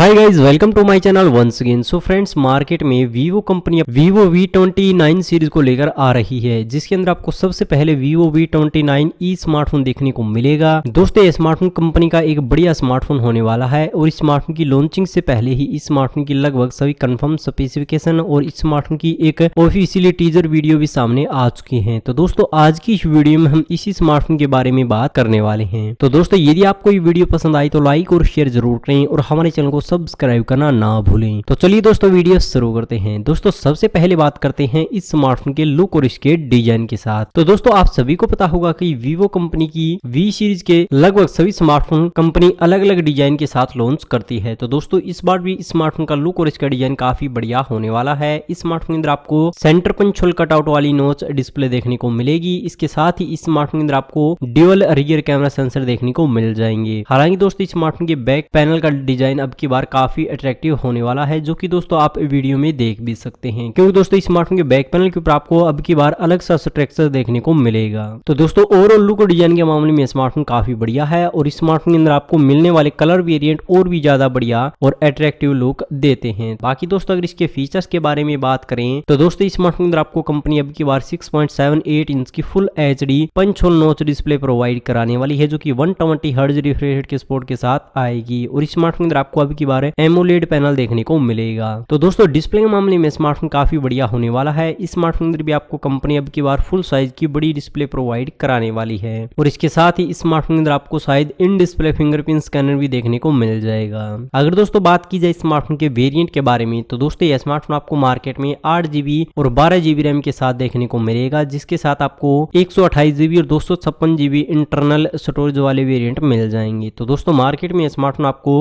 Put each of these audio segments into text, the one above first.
hi guys welcome to my channel once again so friends market में Vivo company Vivo V twenty nine series को लेकर आ रही है जिसके अंदर आपको सबसे पहले Vivo V twenty nine E smartphone देखने को मिलेगा दोस्तों ये स्मार्टफोन कंपनी का एक बढ़िया स्मार्टफोन होने वाला है और स्मार्टफोन की लॉन्चिंग से पहले ही इस स्मार्टफोन की लगभग सभी कन्फर्म स्पेसिफिकेशन और स्मार्टफोन की एक ऑफिशियली टीजर वीडियो भी सामने आ चुकी है तो दोस्तों आज की इस वीडियो में हम इसी स्मार्टफोन के बारे में बात करने वाले हैं तो दोस्तों यदि आपको ये वीडियो पसंद आई तो लाइक और शेयर जरूर करें और हमारे चैनल को सब्सक्राइब करना ना भूलें तो चलिए दोस्तों वीडियो शुरू करते हैं दोस्तों सबसे पहले बात करते हैं इस स्मार्टफोन के लुक और इसके डिजाइन के साथ तो दोस्तों आप सभी को पता होगा की वीवो कंपनी की वी सीरीज के लगभग सभी स्मार्टफोन कंपनी अलग अलग डिजाइन के साथ लॉन्च करती है तो दोस्तों इस बार भी स्मार्टफोन का लुक और इसका डिजाइन काफी बढ़िया होने वाला है इस स्मार्टफोन के अंदर आपको सेंटर पंचोल कटआउट वाली नोच डिस्प्ले देखने को मिलेगी इसके साथ ही इस स्मार्टफोन के अंदर आपको ड्यूअल रियर कैमरा सेंसर देखने को मिल जाएंगे हालांकि दोस्तों स्मार्टफोन के बैक पैनल का डिजाइन अब की बार काफ़ी अट्रैक्टिव होने वाला है जो कि दोस्तों आप वीडियो में देख भी सकते हैं क्योंकि दोस्तों इस स्मार्टफोन के बैक पैनल के ऊपर आपको अब की बार अलग सा स्ट्रक्चर देखने को मिलेगा तो दोस्तों ओवरऑल लुक और डिजाइन के मामले में स्मार्टफोन काफ़ी बढ़िया है और स्मार्टफोन के अंदर आपको मिलने वाले कलर वेरियंट और भी ज़्यादा बढ़िया और अट्रैक्टिव लुक देते हैं बाकी दोस्तों अगर इसके फीचर्स के बारे में बात करें तो दोस्तों इस स्मार्टफोन के अंदर आपको कंपनी अब की बार सिक्स इंच की full H D notch display provide कराने वाली है जो कि 120 हर्ज रिफ्रेश के स्पोर्ट के साथ आएगी और स्मार्टफोन के अंदर आपको अब की बार एमोलेड पैनल देखने को मिलेगा तो दोस्तों डिस्प्ले के मामले में स्मार्टफोन काफी बढ़िया होने वाला है स्मार्टफोन अंदर भी आपको कंपनी अब की बार फुल साइज की बड़ी डिस्प्ले प्रोवाइड कराने वाली है और इसके साथ ही स्मार्टफोन अंदर आपको शायद इन डिस्प्ले फिंगरप्रिंट स्कैनर भी देखने को मिल जाएगा अगर दोस्तों बात की जाए स्मार्टफोन के वेरियंट के बारे में तो दोस्तों यह स्मार्टफोन आपको मार्केट में आठ और बारह रैम के साथ देखने को मिलेगा जिसके साथ आपको एक और दो इंटरनल स्टोरेज वाले वेरियंट मिल जाएंगे तो दोस्तों मार्केट में स्मार्टफोन आपको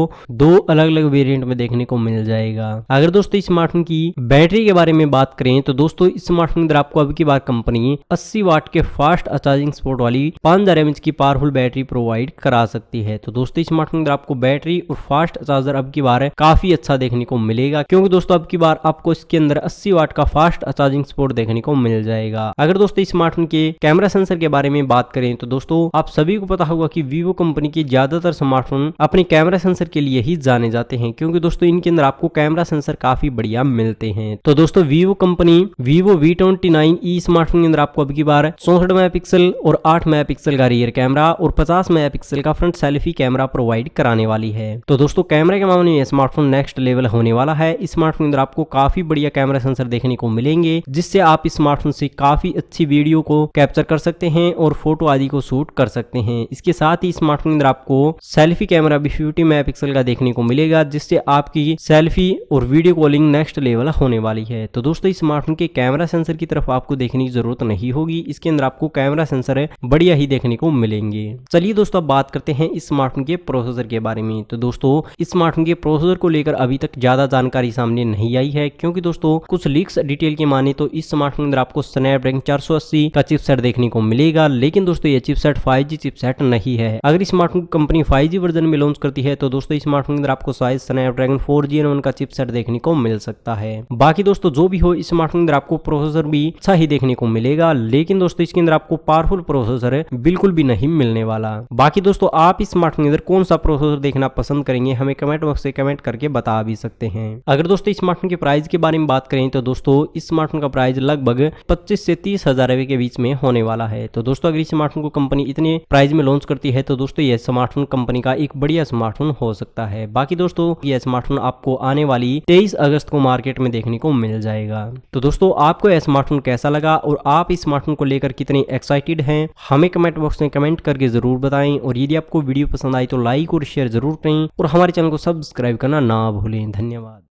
दो अलग अलग वेरियंट में देखने को मिल जाएगा अगर दोस्तों स्मार्टफोन की बैटरी के बारे में बात करें तो दोस्तों स्मार्टफोन अंदर आपको अभी की बार कंपनी अस्सी वाट के फास्ट चार्जिंग स्पोर्ट वाली पांच हजार की पावरफुल बैटरी प्रोवाइड करा सकती है तो दोस्तों स्मार्टफोन अंदर आपको बैटरी और फास्ट चार्जर अब की बार काफी अच्छा देखने को मिलेगा क्योंकि दोस्तों अब की बार आपको इसके अंदर अस्सी वाट का फास्ट चार्जिंग स्पोर्ट देखने को मिल जाएगा अगर दोस्तों स्मार्टफोन के कैमरा सेंसर के बारे में बात करें तो दोस्तों आप सभी को पता होगा की वीवो कंपनी के ज्यादातर स्मार्टफोन अपने कैमरा सेंसर के लिए ही जाने जाते जाते हैं क्योंकि दोस्तों इनके अंदर आपको कैमरा सेंसर काफी बढ़िया मिलते हैं तो दोस्तों Vivo company Vivo V twenty nine E smartphone के अंदर आपको अब की बार चौसठ मेगापिक्सल और आठ पिक्सल का रियर कैमरा और पचास पिक्सल का फ्रंट सेल्फी कैमरा प्रोवाइड कराने वाली है तो दोस्तों कैमरे के मामले में स्मार्टफोन नेक्स्ट लेवल होने वाला है स्मार्टफोन के अंदर आपको काफी बढ़िया कैमरा सेंसर देखने को मिलेंगे जिससे आप स्मार्टफोन से काफी अच्छी वीडियो को कैप्चर कर सकते हैं और फोटो आदि को शूट कर सकते हैं इसके साथ ही स्मार्टफोन के अंदर आपको सेल्फी कैमरा भी फिफ्टी मेगा का देखने को मिलेगा मिलेगा जिससे आपकी सेल्फी और वीडियो कॉलिंग नेक्स्ट लेवल होने वाली है तो दोस्तों स्मार्टफोन के कैमरा सेंसर की तरफ आपको देखने की जरूरत नहीं होगी इसके अंदर आपको कैमरा सेंसर बढ़िया ही देखने को मिलेंगे चलिए दोस्तों बात करते हैं स्मार्टफोन के प्रोसेसर के बारे में तो दोस्तों स्मार्टफोन के प्रोसेसर को लेकर अभी तक ज्यादा जानकारी सामने नहीं आई है क्योंकि दोस्तों कुछ लीक्स डिटेल के माने तो इस स्मार्टफोन अंदर आपको स्नैपड्रैगन 480 का चिपसेट देखने को मिलेगा लेकिन दोस्तों ये चिपसेट 5G चिपसेट नहीं है अगर स्मार्टफोन कंपनी 5G वर्जन में लॉन्च करती है तो दोस्तों स्मार्टफोन अंदर आपको size Snapdragon four G N का चिपसेट देखने को मिल सकता है बाकी दोस्तों जो भी हो इस स्मार्टफोन अंदर आपको प्रोसेसर भी अच्छा ही देखने को मिलेगा लेकिन दोस्तों इसके अंदर आपको पावरफुल प्रोसेसर बिल्कुल भी नहीं मिलने वाला बाकी दोस्तों आप इस स्मार्टफोन के अंदर कौन सा प्रोसेसर देखना पसंद करेंगे हमें कमेंट बॉक्स से कमेंट करके बता भी सकते हैं अगर दोस्तों स्मार्टफोन के प्राइस के बारे में बात करें तो दोस्तों इस स्मार्टफोन का प्राइस लगभग पच्चीस से तीस हजार के बीच में होने वाला है तो दोस्तों अगर स्मार्टफोन को कंपनी इतने प्राइस में लॉन्च करती है तो दोस्तों यह स्मार्टफोन कंपनी का एक बढ़िया स्मार्टफोन हो सकता है बाकी दोस्तों दोस्तों ये स्मार्टफोन आपको आने वाली तेईस अगस्त को मार्केट में देखने को मिल जाएगा तो दोस्तों आपको यह स्मार्टफोन कैसा लगा और आप इस स्मार्टफोन को लेकर कितने एक्साइटेड हैं हमें कमेंट बॉक्स में कमेंट करके जरूर बताएं और यदि आपको वीडियो पसंद आई तो लाइक और शेयर जरूर करें और हमारे चैनल को सब्सक्राइब करना ना भूलें धन्यवाद